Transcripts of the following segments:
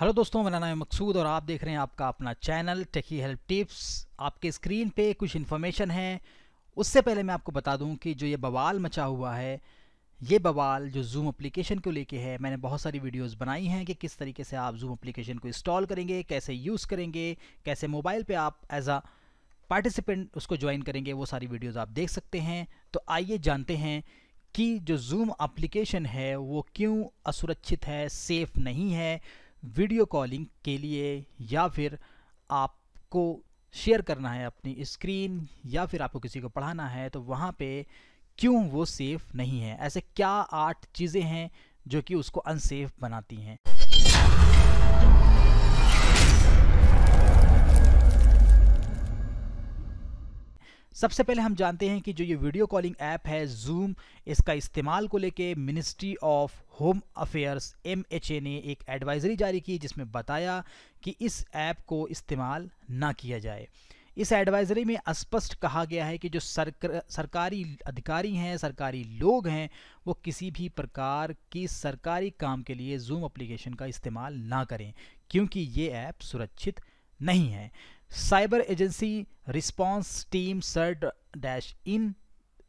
hello दोस्तों मेरा नाम है मकसूद और आप देख रहे हैं आपका अपना चैनल टेकी हेल्प टिप्स आपके स्क्रीन पे कुछ इन्फॉर्मेशन है उससे पहले मैं आपको बता दूं कि जो ये बवाल मचा हुआ है ये बवाल जो जूम अप्लीकेशन को लेके है मैंने बहुत सारी वीडियोस बनाई हैं कि किस तरीके से आप जूम अप्लीकेशन को इंस्टॉल करेंगे कैसे यूज़ करेंगे कैसे मोबाइल पर आप एज आ पार्टिसिपेंट उसको ज्वाइन करेंगे वो सारी वीडियोज़ आप देख सकते हैं तो आइए जानते हैं कि जो जूम अप्लीकेशन है वो क्यों असुरक्षित है सेफ़ नहीं है वीडियो कॉलिंग के लिए या फिर आपको शेयर करना है अपनी स्क्रीन या फिर आपको किसी को पढ़ाना है तो वहाँ पे क्यों वो सेफ़ नहीं है ऐसे क्या आठ चीज़ें हैं जो कि उसको अनसेफ बनाती हैं सबसे पहले हम जानते हैं कि जो ये वीडियो कॉलिंग ऐप है जूम इसका इस्तेमाल को लेके ministry of home affairs M ने एक एडवाइजरी जारी की जिसमें बताया कि इस ऐप को इस्तेमाल ना किया जाए इस एडवाइजरी में स्पष्ट कहा गया है कि जो सरकर, सरकारी अधिकारी हैं सरकारी लोग हैं वो किसी भी प्रकार की सरकारी काम के लिए जूम एप्लीकेशन का इस्तेमाल ना करें क्योंकि ये ऐप सुरक्षित नहीं है cyber agency response team CERT dash in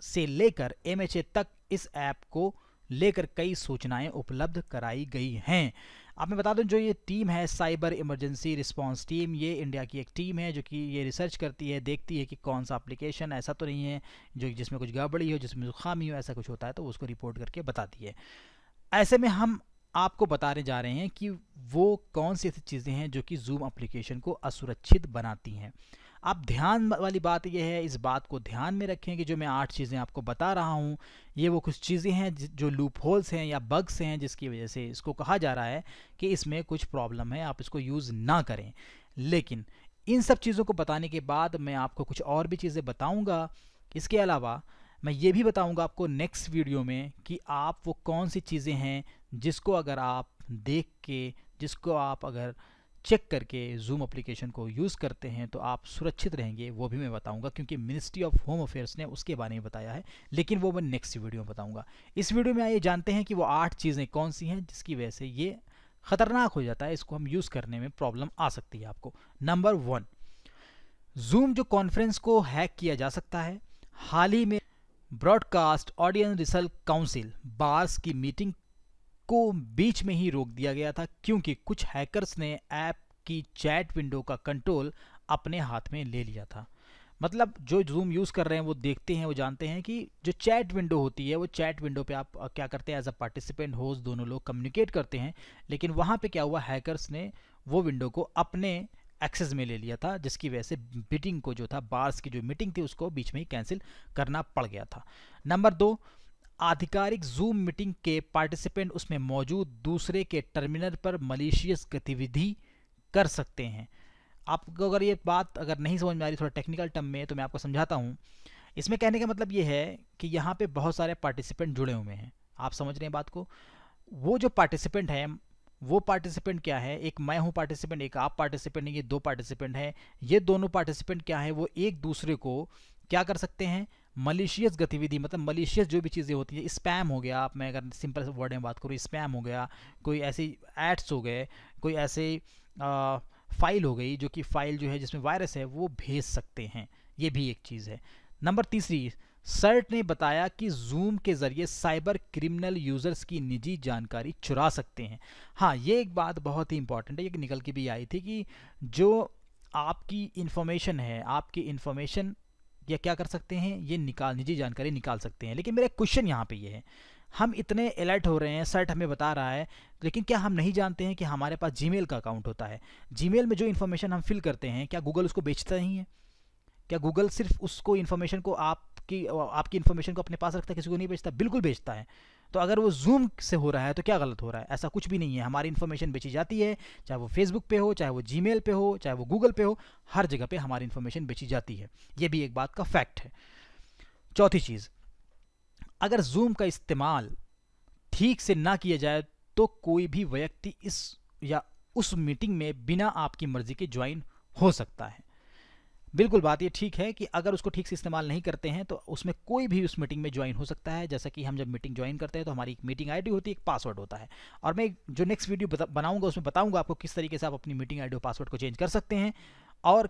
से लेकर एम तक इस ऐप को लेकर कई सूचनाएं उपलब्ध कराई गई हैं आप मैं बता दूं जो ये टीम है साइबर इमरजेंसी रिस्पांस टीम ये इंडिया की एक टीम है जो कि ये रिसर्च करती है देखती है कि कौन सा एप्लीकेशन ऐसा तो नहीं है जो जिसमें कुछ गड़बड़ी हो जिसमें खामी हो ऐसा कुछ होता है तो उसको रिपोर्ट करके बताती है ऐसे में हम आपको बताने जा रहे हैं कि वो कौन सी ऐसी चीज़ें हैं जो कि जूम अप्लीकेशन को असुरक्षित बनाती हैं आप ध्यान वाली बात यह है इस बात को ध्यान में रखें कि जो मैं आठ चीज़ें आपको बता रहा हूँ ये वो कुछ चीज़ें हैं जो लूप होल्स हैं या बग्स हैं जिसकी वजह से इसको कहा जा रहा है कि इसमें कुछ प्रॉब्लम है आप इसको यूज़ ना करें लेकिन इन सब चीज़ों को बताने के बाद मैं आपको कुछ और भी चीज़ें बताऊँगा इसके अलावा मैं ये भी बताऊँगा आपको नेक्स्ट वीडियो में कि आप वो कौन सी चीज़ें हैं जिसको अगर आप देख के जिसको आप अगर चेक करके जूम अप्लीकेशन को यूज़ करते हैं तो आप सुरक्षित रहेंगे वो भी मैं बताऊंगा क्योंकि मिनिस्ट्री ऑफ होम अफेयर्स ने उसके बारे में बताया है लेकिन वो मैं नेक्स्ट वीडियो में बताऊंगा इस वीडियो में आइए जानते हैं कि वो आठ चीज़ें कौन सी हैं जिसकी वजह से ये ख़तरनाक हो जाता है इसको हम यूज़ करने में प्रॉब्लम आ सकती है आपको नंबर वन जूम जो कॉन्फ्रेंस को हैक किया जा सकता है हाल ही में broadcast audience research council BARC की मीटिंग को बीच में ही रोक दिया गया था क्योंकि कुछ हैकर्स ने ऐप की चैट विंडो का कंट्रोल अपने हाथ में ले लिया था मतलब जो जूम यूज़ कर रहे हैं वो देखते हैं वो जानते हैं कि जो चैट विंडो होती है वो चैट विंडो पे आप क्या करते हैं एज अ पार्टिसिपेंट होस्ट दोनों लोग कम्युनिकेट करते हैं लेकिन वहाँ पे क्या हुआ हैकर्स ने वो विंडो को अपने एक्सेस में ले लिया था जिसकी वजह से मीटिंग को जो था बार्स की जो मीटिंग थी उसको बीच में ही कैंसिल करना पड़ गया था नंबर दो आधिकारिक जूम मीटिंग के पार्टिसिपेंट उसमें मौजूद दूसरे के टर्मिनल पर मलेशियस गतिविधि कर सकते हैं आपको अगर ये बात अगर नहीं समझ में आ रही थोड़ा टेक्निकल टर्म में तो मैं आपको समझाता हूँ इसमें कहने का मतलब ये है कि यहाँ पे बहुत सारे पार्टिसिपेंट जुड़े हुए हैं आप समझ रहे हैं बात को वो जो पार्टिसिपेंट हैं वो पार्टिसिपेंट क्या है एक मैं हूँ पार्टिसिपेंट एक आप पार्टिसिपेंट ये दो पार्टिसिपेंट हैं ये दोनों पार्टिसिपेंट क्या है वो एक दूसरे को क्या कर सकते हैं मलिशियस गतिविधि मतलब मलिशियस जो भी चीज़ें होती है स्पैम हो गया आप मैं अगर सिंपल वर्ड में बात करूँ स्पैम हो गया कोई ऐसी एड्स हो गए कोई ऐसे फाइल हो गई जो कि फाइल जो है जिसमें वायरस है वो भेज सकते हैं ये भी एक चीज़ है नंबर तीसरी सर्ट ने बताया कि जूम के जरिए साइबर क्रिमिनल यूजर्स की निजी जानकारी चुरा सकते हैं हाँ ये एक बात बहुत ही इंपॉर्टेंट है एक निकल के भी आई थी कि जो आपकी इन्फॉर्मेशन है आपकी इन्फॉर्मेशन या क्या कर सकते हैं ये निकाल निजी जानकारी निकाल सकते हैं लेकिन मेरा क्वेश्चन यहाँ पे ये है हम इतने अलर्ट हो रहे हैं सर्ट हमें बता रहा है लेकिन क्या हम नहीं जानते हैं कि हमारे पास जीमेल का अकाउंट होता है जीमेल में जो इन्फॉर्मेशन हम फिल करते हैं क्या गूगल उसको बेचता नहीं है क्या गूगल सिर्फ उसको इन्फॉर्मेशन को आपकी आपकी इन्फॉर्मेशन को अपने पास रखता है किसी को नहीं बेचता बिल्कुल बेचता है तो अगर वो जूम से हो रहा है तो क्या गलत हो रहा है ऐसा कुछ भी नहीं है हमारी इन्फॉर्मेशन बेची जाती है चाहे वो फेसबुक पे हो चाहे वो जी पे हो चाहे वो गूगल पे हो हर जगह पे हमारी इन्फॉर्मेशन बेची जाती है ये भी एक बात का फैक्ट है चौथी चीज़ अगर जूम का इस्तेमाल ठीक से ना किया जाए तो कोई भी व्यक्ति इस या उस मीटिंग में बिना आपकी मर्जी के ज्वाइन हो सकता है बिल्कुल बात ये ठीक है कि अगर उसको ठीक से इस्तेमाल नहीं करते हैं तो उसमें कोई भी उस मीटिंग में ज्वाइन हो सकता है जैसा कि हम जब मीटिंग ज्वाइन करते हैं तो हमारी एक मीटिंग आईडी होती है एक पासवर्ड होता है और मैं जो नेक्स्ट वीडियो बनाऊंगा उसमें बताऊंगा आपको किस तरीके से आप अपनी मीटिंग आईडी और पासवर्ड को चेंज कर सकते हैं और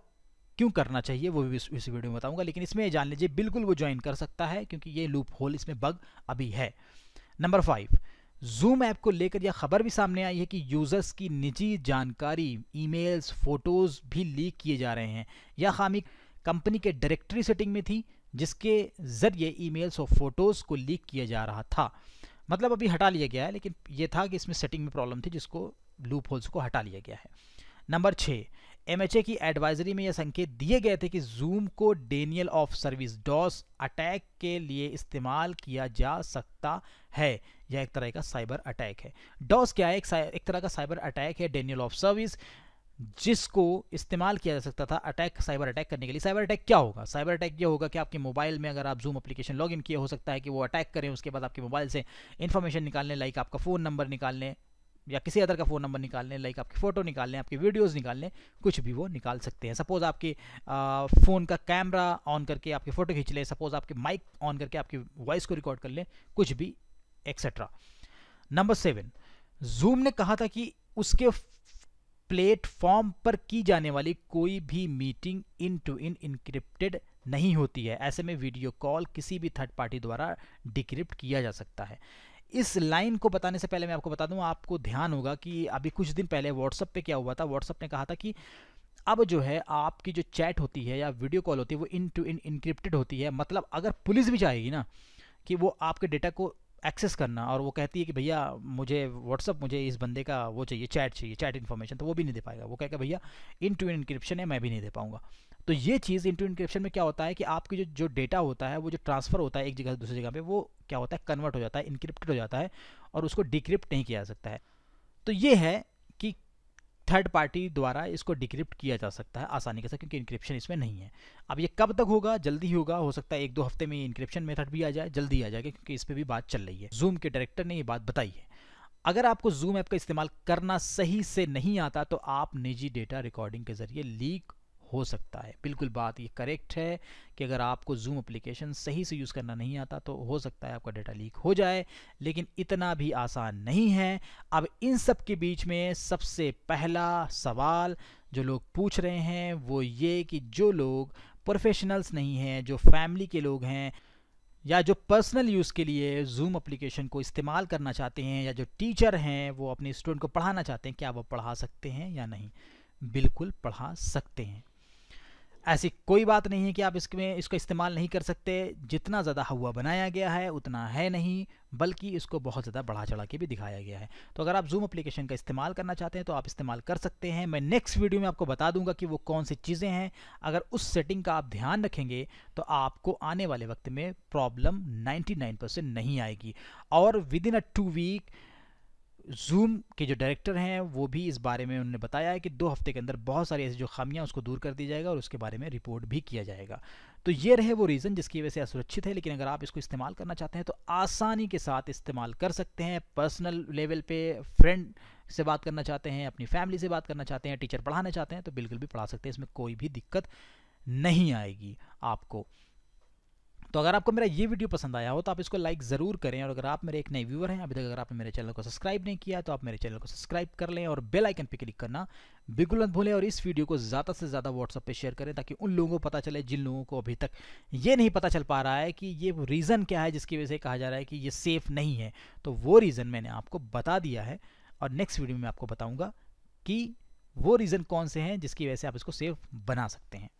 क्यों करना चाहिए वो भी इस, इस वीडियो में बताऊंगा लेकिन इसमें जान लीजिए बिल्कुल वो ज्वाइन कर सकता है क्योंकि ये लूप होल इसमें बग अभी है नंबर फाइव जूम ऐप को लेकर यह खबर भी सामने आई है कि यूजर्स की निजी जानकारी ईमेल्स फोटोज भी लीक किए जा रहे हैं यह खामी कंपनी के डायरेक्टरी सेटिंग में थी जिसके जरिए ईमेल्स और फोटोज को लीक किया जा रहा था मतलब अभी हटा लिया गया है लेकिन यह था कि इसमें सेटिंग में प्रॉब्लम थी जिसको लूप होल्स को हटा लिया गया है नंबर छः एमएचए की एडवाइजरी में यह संकेत दिए गए थे कि जूम को denial of service DoS attack के लिए इस्तेमाल किया जा सकता है यह एक तरह का साइबर अटैक है डॉस क्या है एक, एक तरह का साइबर अटैक है डेनियल ऑफ सर्विस जिसको इस्तेमाल किया जा सकता था अटैक साइबर अटैक करने के लिए साइबर अटैक क्या होगा साइबर अटैक ये होगा कि आपके मोबाइल में अगर आप जूम एप्लीकेशन लॉगिन किए हो सकता है कि वो अटैक करें उसके बाद आपके मोबाइल से इन्फॉर्मेशन निकालने लाइक आपका फ़ोन नंबर निकालने या किसी अदर का फ़ोन नंबर निकाल लें लाइक आपकी फ़ोटो निकाल लें आपकी वीडियोज़ निकाल लें कुछ भी वो निकाल सकते हैं सपोज़ आपके फ़ोन का कैमरा ऑन करके आपकी फ़ोटो खींच लें सपोज़ आपके माइक ऑन करके आपकी वॉइस को रिकॉर्ड कर लें कुछ भी एक्सेट्रा नंबर सेवन जूम ने कहा था कि उसके प्लेटफॉर्म पर की जाने वाली कोई भी meeting end to end encrypted नहीं होती है ऐसे में वीडियो कॉल किसी भी थर्ड पार्टी द्वारा डिक्रिप्ट किया जा सकता है इस लाइन को बताने से पहले मैं आपको बता दूं आपको ध्यान होगा कि अभी कुछ दिन पहले व्हाट्सअप पे क्या हुआ था व्हाट्सअप ने कहा था कि अब जो है आपकी जो चैट होती है या वीडियो कॉल होती है वो इन टू इन इंक्रिप्टेड होती है मतलब अगर पुलिस भी चाहेगी ना कि वो आपके डेटा को एक्सेस करना और वो कहती है कि भैया मुझे व्हाट्सअप मुझे इस बंदे का वो चाहिए चैट चाहिए चैट इन्फॉर्मेशन तो वो भी नहीं दे पाएगा वो कहेगा भैया इन टू इन इंक्रिप्शन है मैं भी नहीं दे पाऊँगा तो ये चीज़ इंटू इंक्रिप्शन में क्या होता है कि आपकी जो जो डेटा होता है वो जो ट्रांसफ़र होता है एक जगह से दूसरी जगह पे वो क्या होता है कन्वर्ट हो जाता है इंक्रिप्टेड हो जाता है और उसको डिक्रिप्ट नहीं किया जा सकता है तो ये है कि थर्ड पार्टी द्वारा इसको डिक्रिप्ट किया जा सकता है आसानी के साथ क्योंकि इंक्रिप्शन इसमें नहीं है अब ये कब तक होगा जल्दी ही होगा हो सकता है एक दो हफ्ते में इंक्रिप्शन मेथड भी आ जाए जल्दी आ जाएगा क्योंकि इस पर भी बात चल रही है जूम के डायरेक्टर ने ये बात बताई है अगर आपको जूम ऐप का इस्तेमाल करना सही से नहीं आता तो आप निजी डेटा रिकॉर्डिंग के जरिए लीक हो सकता है बिल्कुल बात ये करेक्ट है कि अगर आपको जूम अप्लीकेशन सही से यूज़ करना नहीं आता तो हो सकता है आपका डाटा लीक हो जाए लेकिन इतना भी आसान नहीं है अब इन सब के बीच में सबसे पहला सवाल जो लोग पूछ रहे हैं वो ये कि जो लोग प्रोफेशनल्स नहीं हैं जो फैमिली के लोग हैं या जो पर्सनल यूज़ के लिए जूम अप्लीकेशन को इस्तेमाल करना चाहते हैं या जो टीचर हैं वो अपने स्टूडेंट को पढ़ाना चाहते हैं क्या वो पढ़ा सकते हैं या नहीं बिल्कुल पढ़ा सकते हैं ऐसी कोई बात नहीं है कि आप इसमें इसका इस्तेमाल नहीं कर सकते जितना ज़्यादा हवा बनाया गया है उतना है नहीं बल्कि इसको बहुत ज़्यादा बढ़ा चढ़ा के भी दिखाया गया है तो अगर आप जूम अप्लीकेशन का इस्तेमाल करना चाहते हैं तो आप इस्तेमाल कर सकते हैं मैं नेक्स्ट वीडियो में आपको बता दूंगा कि वो कौन सी चीज़ें हैं अगर उस सेटिंग का आप ध्यान रखेंगे तो आपको आने वाले वक्त में प्रॉब्लम नाइन्टी नहीं आएगी और within a two week Zoom के जो डायरेक्टर हैं वो भी इस बारे में उन्होंने बताया है कि दो हफ्ते के अंदर बहुत सारी ऐसी जो खामियां उसको दूर कर दी जाएगा और उसके बारे में रिपोर्ट भी किया जाएगा तो ये रहे वो रीज़न जिसकी वजह से असुरक्षित है लेकिन अगर आप इसको इस्तेमाल करना चाहते हैं तो आसानी के साथ इस्तेमाल कर सकते हैं पर्सनल लेवल पे फ्रेंड से बात करना चाहते हैं अपनी फैमिली से बात करना चाहते हैं टीचर पढ़ाना चाहते हैं तो बिल्कुल भी पढ़ा सकते हैं इसमें कोई भी दिक्कत नहीं आएगी आपको तो अगर आपको मेरा ये वीडियो पसंद आया हो तो आप इसको लाइक ज़रूर करें और अगर आप मेरे एक नए व्यूअर हैं अभी तक अगर आपने मेरे चैनल को सब्सक्राइब नहीं किया तो आप मेरे चैनल को सब्सक्राइब कर लें और बेल आइकन पर क्लिक करना बिल्कुल मत भूलें और इस वीडियो को ज़्यादा से ज़्यादा व्हाट्सअप पर शेयर करें ताकि उन लोगों को पता चले जिन लोगों को अभी तक ये नहीं पता चल पा रहा है कि ये रीज़न क्या है जिसकी वजह से कहा जा रहा है कि ये सेफ़ नहीं है तो वो रीज़न मैंने आपको बता दिया है और नेक्स्ट वीडियो में आपको बताऊँगा कि वो रीज़न कौन से हैं जिसकी वजह से आप इसको सेफ बना सकते हैं